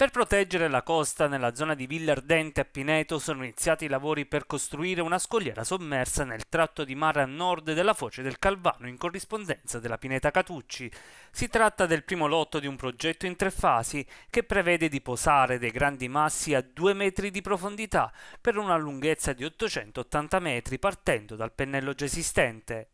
Per proteggere la costa nella zona di Villa Ardente a Pineto sono iniziati i lavori per costruire una scogliera sommersa nel tratto di mare a nord della foce del Calvano in corrispondenza della Pineta Catucci. Si tratta del primo lotto di un progetto in tre fasi che prevede di posare dei grandi massi a 2 metri di profondità per una lunghezza di 880 metri partendo dal pennello già esistente.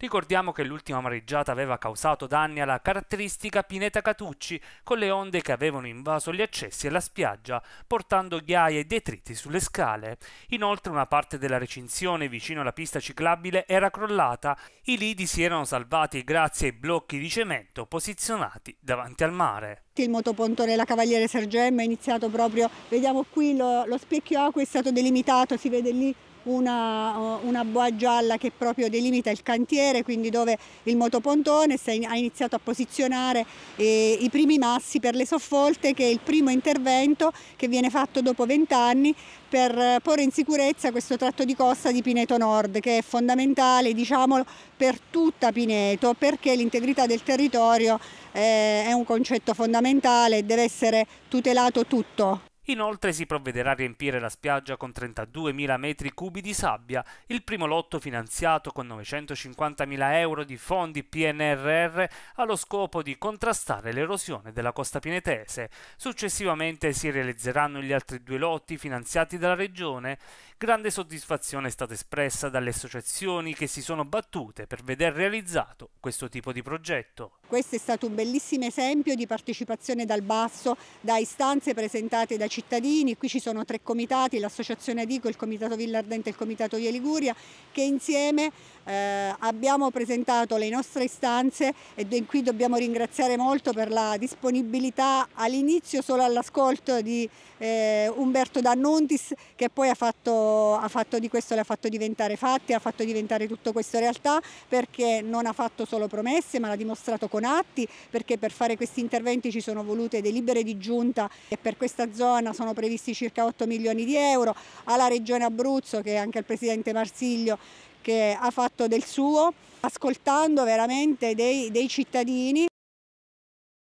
Ricordiamo che l'ultima mareggiata aveva causato danni alla caratteristica pineta Catucci, con le onde che avevano invaso gli accessi alla spiaggia, portando ghiaia e detriti sulle scale. Inoltre una parte della recinzione vicino alla pista ciclabile era crollata. I lidi si erano salvati grazie ai blocchi di cemento posizionati davanti al mare. Il motopontone della Cavaliere Sergemma è iniziato proprio, vediamo qui lo, lo specchio acqua è stato delimitato, si vede lì una, eh, una boa gialla che proprio delimita il cantiere, quindi dove il motopontone ha iniziato a posizionare eh, i primi massi per le soffolte, che è il primo intervento che viene fatto dopo vent'anni per eh, porre in sicurezza questo tratto di costa di Pineto Nord, che è fondamentale diciamolo, per tutta Pineto, perché l'integrità del territorio eh, è un concetto fondamentale e deve essere tutelato tutto. Inoltre si provvederà a riempire la spiaggia con 32.000 metri cubi di sabbia, il primo lotto finanziato con 950.000 euro di fondi PNRR allo scopo di contrastare l'erosione della costa pinetese. Successivamente si realizzeranno gli altri due lotti finanziati dalla regione. Grande soddisfazione è stata espressa dalle associazioni che si sono battute per veder realizzato questo tipo di progetto. Questo è stato un bellissimo esempio di partecipazione dal basso, da istanze presentate da cittadini cittadini, qui ci sono tre comitati, l'associazione Adico, il comitato Villardente e il comitato Via Liguria, che insieme eh, abbiamo presentato le nostre istanze e qui dobbiamo ringraziare molto per la disponibilità all'inizio solo all'ascolto di eh, Umberto D'Annuntis che poi ha fatto, ha fatto di questo, le ha fatto diventare fatti, ha fatto diventare tutto questo realtà perché non ha fatto solo promesse ma l'ha dimostrato con atti perché per fare questi interventi ci sono volute delibere di giunta e per questa zona Toscana sono previsti circa 8 milioni di euro, alla Regione Abruzzo che è anche il Presidente Marsiglio che ha fatto del suo, ascoltando veramente dei, dei cittadini